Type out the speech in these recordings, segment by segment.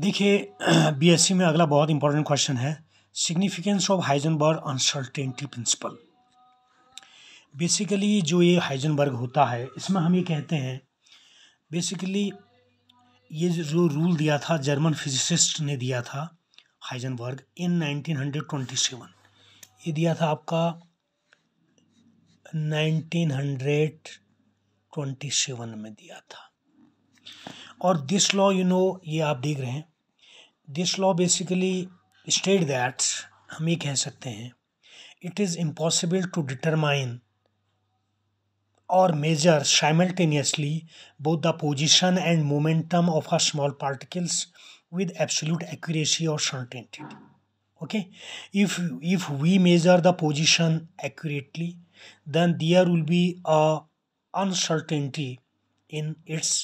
देखिए बीएससी में अगला बहुत इंपॉर्टेंट क्वेश्चन है significance of Heisenberg uncertainty principle basically जो ये हाइजनबर्ग होता है इसमें हम ये कहते हैं बेसिकली ये जो रूल दिया था जर्मन फिजिसिस्ट ने दिया था हाइजनबर्ग इन 1927 ये दिया था आपका 1927 में दिया था और दिस लॉ यू नो ये आप देख रहे हैं this law basically state that हम ये कह सकते हैं it is impossible to determine और measure simultaneously both the position and momentum of our small particles with absolute accuracy और certainty okay if if we measure the position accurately then there will be uncertainty in its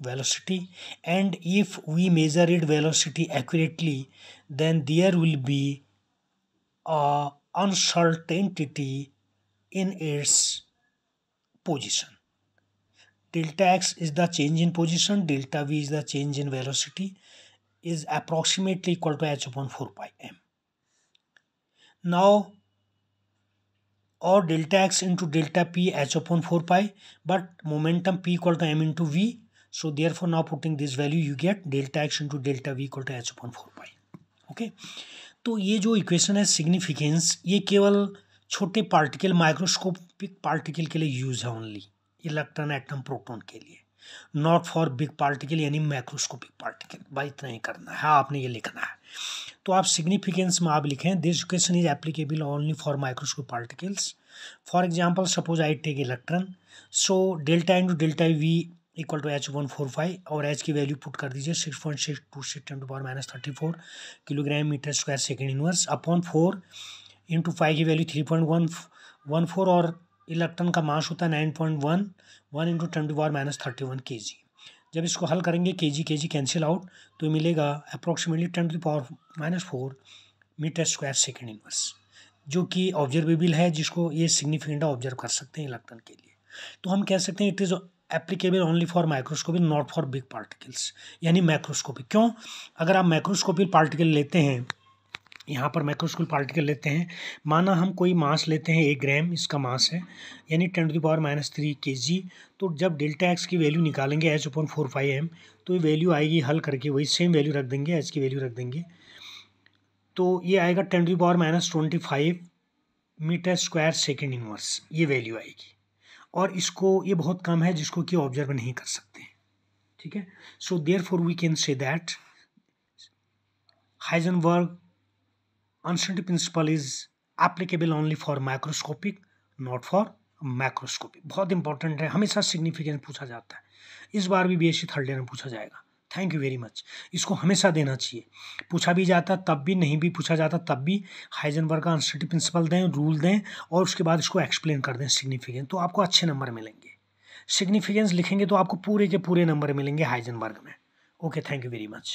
velocity and if we measure it velocity accurately then there will be a uncertainty in its position delta x is the change in position delta v is the change in velocity is approximately equal to h upon 4 pi m now or delta x into delta p h upon 4 pi but momentum p equal to m into v So therefore now putting this value you get delta x into delta v equal to h upon 4 pi. Okay okay? तो ये जो equation है significance ये केवल छोटे particle microscopic particle के लिए use है ओनली इलेक्ट्रॉन एटम प्रोटॉन के लिए नॉट फॉर बिग पार्टिकल यानी माइक्रोस्कोपिक पार्टिकल भाई इतना ही करना है हाँ, आपने ये लिखना है तो आप सिग्निफिकेंस में आप लिखें this equation is applicable only for microscope particles for example suppose I take electron so delta into delta V equal to H one four five और एच की वैल्यू पुट कर दीजिए six point six two six ten to power minus thirty four kilogram metre square second inverse upon four into five की value three point one one four और electron का mass होता है nine point one one into ten to power minus thirty one K G जब इसको हल करेंगे के जी के जी कैंसिल आउट तो मिलेगा approximately ten to power minus four metre square second inverse जो कि ऑब्जर्वेबल है जिसको ये सिग्निफिकेंट ऑब्जर्व कर सकते हैं इलेक्ट्रॉन के लिए तो हम कह सकते हैं it is applicable only for microscopy not for big particles यानी माइक्रोस्कोपी क्यों अगर आप माइक्रोस्कोपी पार्टिकल लेते हैं यहाँ पर माइक्रोस्कोप पार्टिकल लेते हैं माना हम कोई मास लेते हैं एक ग्राम इसका मास है यानी ten to power minus three K G तो जब डेल्टा एक्स की वैल्यू निकालेंगे H upon four five M तो ये वैल्यू आएगी हल करके वही सेम वैल्यू रख देंगे एच की वैल्यू रख देंगे तो ये आएगा ten to power minus twenty five metre square second inverse ये वैल्यू आएगी और इसको ये बहुत कम है जिसको कि ऑब्जर्व नहीं कर सकते ठीक है so therefore we can say that Heisenberg uncertainty principle is applicable only for microscopic not for microscopic बहुत इंपॉर्टेंट है हमेशा सिग्निफिकेंस पूछा जाता है इस बार भी B S C third year में पूछा जाएगा थैंक यू वेरी मच इसको हमेशा देना चाहिए पूछा भी जाता तब भी नहीं भी पूछा जाता तब भी हाइजनबर्ग का अनस्टडी प्रिंसिपल दें रूल दें और उसके बाद इसको एक्सप्लेन कर दें सिग्निफिकेंस तो आपको अच्छे नंबर मिलेंगे सिग्निफिकेंस लिखेंगे तो आपको पूरे के पूरे नंबर मिलेंगे हाइजनबर्ग में okay thank you very much